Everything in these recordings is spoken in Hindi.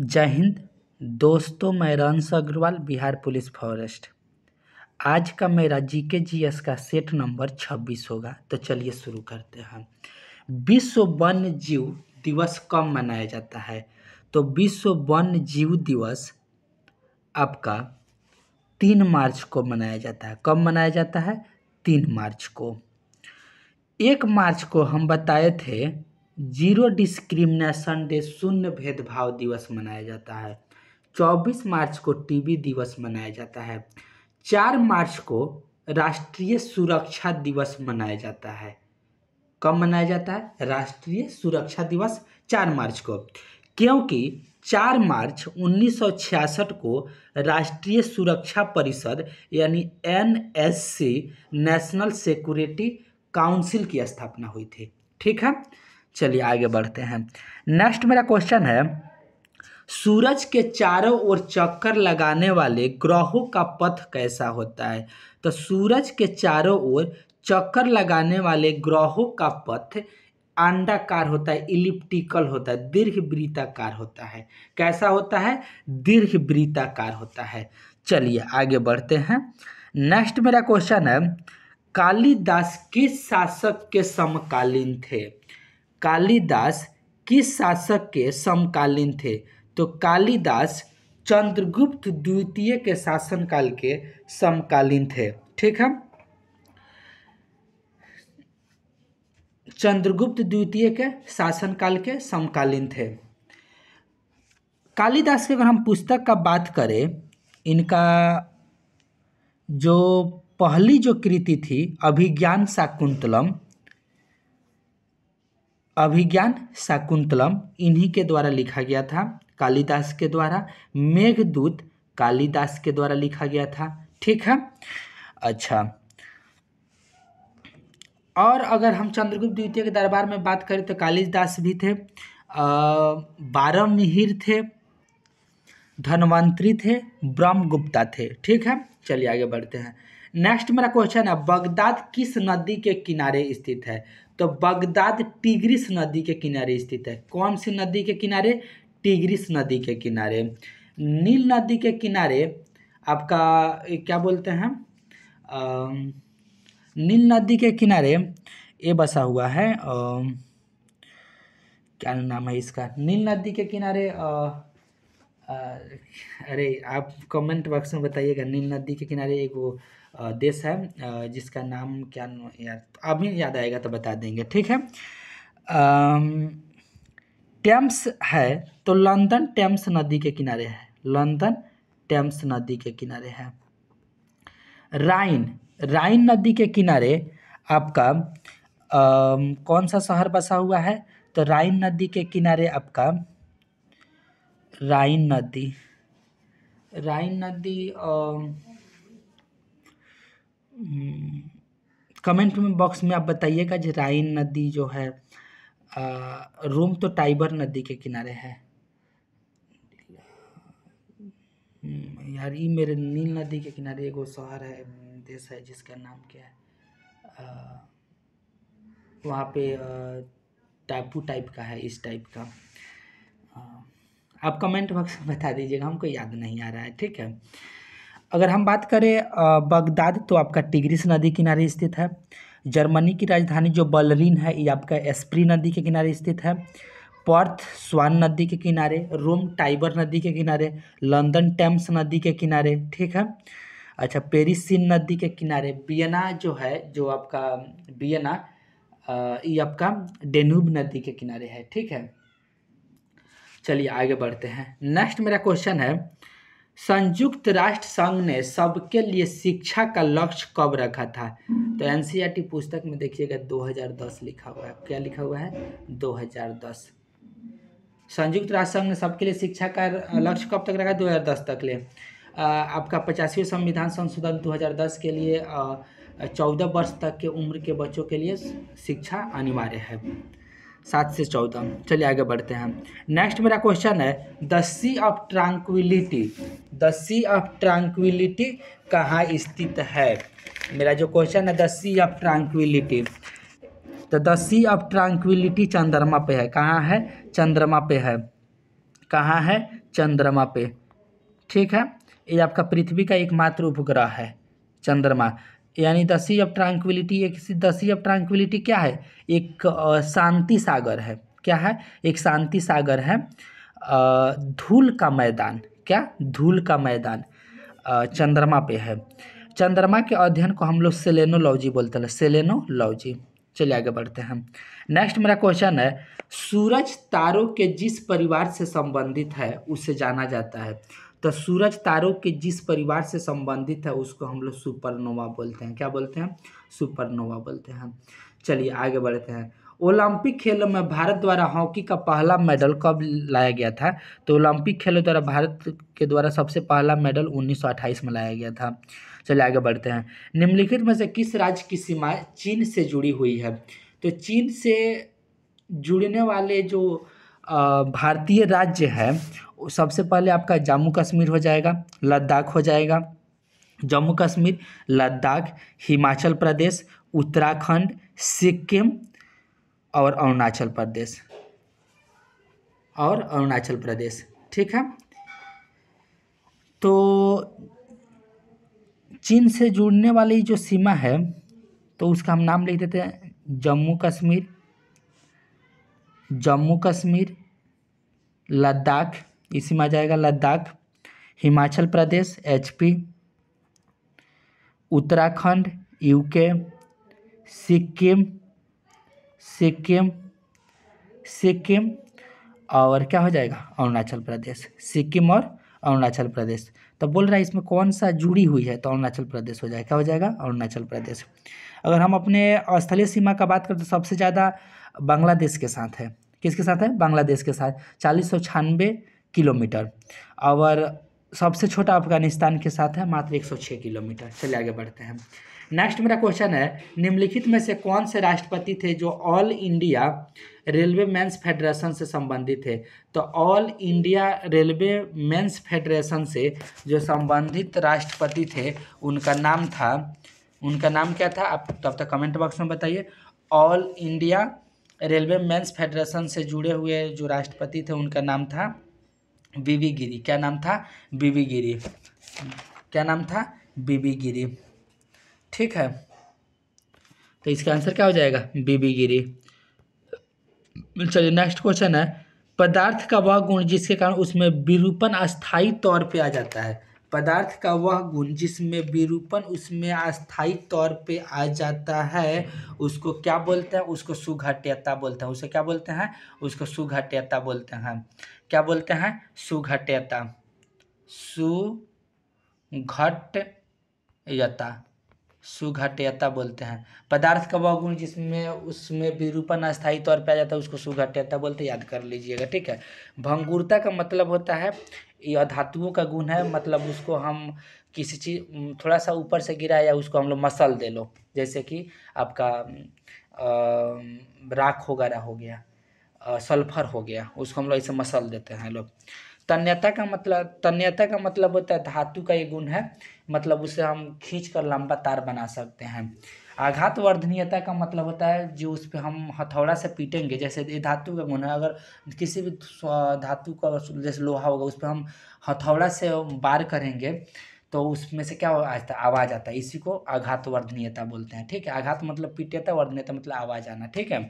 जय हिंद दोस्तों मैं रंस अग्रवाल बिहार पुलिस फॉरेस्ट आज का मेरा जी के जी एस का सेट नंबर छब्बीस होगा तो चलिए शुरू करते हैं विश्व वन्य जीव दिवस कब मनाया जाता है तो विश्व वन्य जीव दिवस आपका तीन मार्च को मनाया जाता है कब मनाया जाता है तीन मार्च को एक मार्च को हम बताए थे जीरो डिस्क्रिमिनेशन डे शून्य भेदभाव दिवस मनाया जाता है चौबीस मार्च को टीबी दिवस मनाया जाता है चार मार्च को राष्ट्रीय सुरक्षा दिवस मनाया जाता है कब मनाया जाता है राष्ट्रीय सुरक्षा दिवस चार मार्च को क्योंकि चार मार्च 1966 को राष्ट्रीय सुरक्षा परिषद यानी एनएससी नेशनल सिक्योरिटी काउंसिल की स्थापना हुई थी ठीक है चलिए आगे बढ़ते हैं नेक्स्ट मेरा क्वेश्चन है सूरज के चारों ओर चक्कर लगाने वाले ग्रहों का पथ कैसा होता है तो सूरज के चारों ओर चक्कर लगाने वाले ग्रहों का पथ अंडाकार होता है इलिप्टिकल होता है दीर्घ वृताकार होता है कैसा होता है दीर्घ वृताकार होता है चलिए आगे बढ़ते हैं नेक्स्ट मेरा क्वेश्चन है कालिदास किस शासक के समकालीन थे कालिदास किस शासक के समकालीन थे तो कालिदास चंद्रगुप्त द्वितीय के शासनकाल के समकालीन थे ठीक है चंद्रगुप्त द्वितीय के शासनकाल के समकालीन थे कालिदास के अगर हम पुस्तक का बात करें इनका जो पहली जो कृति थी अभिज्ञान शाकुंतलम अभिज्ञान शाकुंतलम इन्हीं के द्वारा लिखा गया था कालिदास के द्वारा मेघदूत कालिदास के द्वारा लिखा गया था ठीक है अच्छा और अगर हम चंद्रगुप्त द्वितीय के दरबार में बात करें तो कालिदास भी थे बारह मिहिर थे धनवंतरी थे ब्रह्मगुप्ता थे ठीक है चलिए आगे बढ़ते हैं नेक्स्ट मेरा क्वेश्चन है बगदाद किस नदी के किनारे स्थित है तो बगदाद टिग्रिस नदी के किनारे स्थित है कौन सी नदी के किनारे टिग्रिस नदी के किनारे नील नदी के किनारे आपका क्या बोलते हैं नील नदी के किनारे ये बसा हुआ है आ, क्या नाम है इसका नील नदी के किनारे आ, आ, अरे आप कमेंट बॉक्स में बताइएगा नील नदी के किनारे एक वो देश है जिसका नाम क्या यार अभी याद आएगा तो बता देंगे ठीक है टेम्स है तो लंदन टेम्स नदी के किनारे है लंदन टेम्स नदी के किनारे है राइन राइन नदी के किनारे आपका आ, कौन सा शहर बसा हुआ है तो राइन नदी के किनारे आपका राइन नदी राइन नदी आ, कमेंट में बॉक्स में आप बताइएगा जो राइन नदी जो है रोम तो टाइबर नदी के किनारे है हम्म, यार ये मेरे नील नदी के किनारे एक शहर है देश है जिसका नाम क्या है वहाँ पे टापू टाइप का है इस टाइप का आ, आप कमेंट बॉक्स में बता दीजिएगा हमको याद नहीं आ रहा है ठीक है अगर हम बात करें बगदाद तो आपका टिग्रिस नदी किनारे स्थित है जर्मनी की राजधानी जो बलरीन है ये आपका एस्प्री नदी के किनारे स्थित है पर्थ स्वान नदी के किनारे रोम टाइबर नदी के किनारे लंदन टेम्स नदी के किनारे ठीक है अच्छा पेरिसिन नदी के किनारे बियना जो है जो आपका बियना ये आपका डेनूब नदी के किनारे है ठीक है चलिए आगे बढ़ते हैं नेक्स्ट मेरा क्वेश्चन है संयुक्त राष्ट्र संघ ने सबके लिए शिक्षा का लक्ष्य कब रखा था तो एन पुस्तक में देखिएगा 2010 लिखा हुआ है क्या लिखा हुआ है 2010 संयुक्त राष्ट्र संघ ने सबके लिए शिक्षा का लक्ष्य कब तक रखा 2010 तक ले आपका पचासीवें संविधान संशोधन 2010 के लिए चौदह वर्ष तक के उम्र के बच्चों के लिए शिक्षा अनिवार्य है सात से चौदह चलिए आगे बढ़ते हैं नेक्स्ट मेरा क्वेश्चन है the sea of tranquillity the sea of tranquillity कहाँ स्थित है मेरा जो क्वेश्चन है द सी ऑफ ट्रांक्विलिटी तो द सी ऑफ ट्रांक्विलिटी चंद्रमा पे है कहाँ है चंद्रमा पे है कहाँ है चंद्रमा पे ठीक है ये आपका पृथ्वी का एकमात्र उपग्रह है चंद्रमा यानी द सी ऑफ ट्रैंक्विलिटी एक द सी ऑफ ट्रैंक्विलिटी क्या है एक शांति सागर है क्या है एक शांति सागर है धूल का मैदान क्या धूल का मैदान चंद्रमा पे है चंद्रमा के अध्ययन को हम लोग सेलेनोलॉजी बोलते हैं सेलेनोलॉजी चलिए आगे बढ़ते हैं नेक्स्ट मेरा क्वेश्चन है सूरज तारों के जिस परिवार से संबंधित है उसे जाना जाता है तो सूरज तारों के जिस परिवार से संबंधित है उसको हम लोग सुपरनोवा बोलते हैं क्या बोलते हैं सुपरनोवा बोलते हैं चलिए आगे बढ़ते हैं ओलंपिक खेलों में भारत द्वारा हॉकी का पहला मेडल कब लाया गया था तो ओलंपिक खेलों द्वारा भारत के द्वारा सबसे पहला मेडल 1928 में लाया गया था चलिए आगे बढ़ते हैं निम्नलिखित में से किस राज्य की सीमाएं चीन से जुड़ी हुई है तो चीन से जुड़ने वाले जो भारतीय राज्य है सबसे पहले आपका जम्मू कश्मीर हो जाएगा लद्दाख हो जाएगा जम्मू कश्मीर लद्दाख हिमाचल प्रदेश उत्तराखंड सिक्किम और अरुणाचल प्रदेश और अरुणाचल प्रदेश ठीक है तो चीन से जुड़ने वाली जो सीमा है तो उसका हम नाम लिख देते हैं जम्मू कश्मीर जम्मू कश्मीर लद्दाख इसी में आ जाएगा लद्दाख हिमाचल प्रदेश एचपी उत्तराखंड यूके सिक्किम सिक्किम सिक्किम और क्या हो जाएगा अरुणाचल प्रदेश सिक्किम और अरुणाचल प्रदेश तो बोल रहा है इसमें कौन सा जुड़ी हुई है तो अरुणाचल प्रदेश हो जाएगा क्या हो जाएगा अरुणाचल प्रदेश अगर हम अपने स्थलीय सीमा का बात करें तो सबसे ज़्यादा बांग्लादेश के साथ है किसके साथ है बांग्लादेश के साथ चालीस सौ छियानवे किलोमीटर और सबसे छोटा अफगानिस्तान के साथ है मात्र एक सौ छः किलोमीटर चलिए आगे बढ़ते हैं नेक्स्ट मेरा क्वेश्चन है निम्नलिखित में से कौन से राष्ट्रपति थे जो all India railway men's federation से संबंधित है तो all India railway men's federation से जो संबंधित राष्ट्रपति थे उनका नाम था उनका नाम क्या था आप तब तक कमेंट बॉक्स में बताइए all India railway men's federation से जुड़े हुए जो राष्ट्रपति थे उनका नाम था बीवी गिरी क्या नाम था बीवी गिरी क्या नाम था बीबी गिरी ठीक है तो इसका आंसर क्या हो जाएगा बीबी गिरी चलिए नेक्स्ट क्वेश्चन है पदार्थ का वह गुण जिसके कारण उसमें विरूपण अस्थायी तौर पे आ जाता है पदार्थ का वह गुण जिसमें विरूपण उसमें अस्थायी तौर पे आ जाता है उसको क्या बोलते हैं उसको सुघट्यता बोलते हैं उसे क्या बोलते हैं उसको सुघट्यता बोलते हैं क्या बोलते हैं सुघट्यता सुघट्यता सुघाट्यता बोलते हैं पदार्थ का वह गुण जिसमें उसमें विरूपण अस्थायी तौर पर आ जाता है उसको सुघाट्यता बोलते याद कर लीजिएगा ठीक है भंगुरता का मतलब होता है यह धातुओं का गुण है मतलब उसको हम किसी चीज थोड़ा सा ऊपर से गिरा या उसको हम लोग मसल दे लो जैसे कि आपका राख वगैरह हो गया सल्फर हो गया उसको हम लोग ऐसे मसल देते हैं लोग तन्यता का मतलब तन्यता का मतलब होता है धातु का ये गुण है मतलब उसे हम खींच कर लंबा तार बना सकते हैं आघात वर्धनीयता का मतलब होता है जो उस पर हम हथौड़ा से पीटेंगे जैसे ये धातु का गुण है अगर किसी भी धातु का जैसे लोहा होगा उस पर हम हथौड़ा से बार करेंगे तो उसमें से क्या आता है आवाज़ आता है इसी को आघात वर्धनीयता बोलते हैं ठीक है आघात मतलब पीटेता वर्धनीयता मतलब आवाज़ आना ठीक है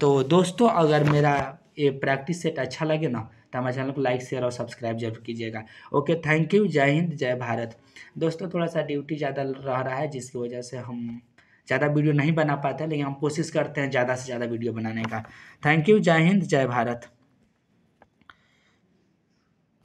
तो दोस्तों अगर मेरा ये प्रैक्टिस सेट अच्छा लगे ना तो हमारे चैनल को लाइक शेयर और सब्सक्राइब जरूर कीजिएगा ओके थैंक यू जय हिंद जय भारत दोस्तों थोड़ा सा ड्यूटी ज़्यादा रह रहा है जिसकी वजह से हम ज़्यादा वीडियो नहीं बना पाते लेकिन हम कोशिश करते हैं ज़्यादा से ज़्यादा वीडियो बनाने का थैंक यू जय हिंद जय भारत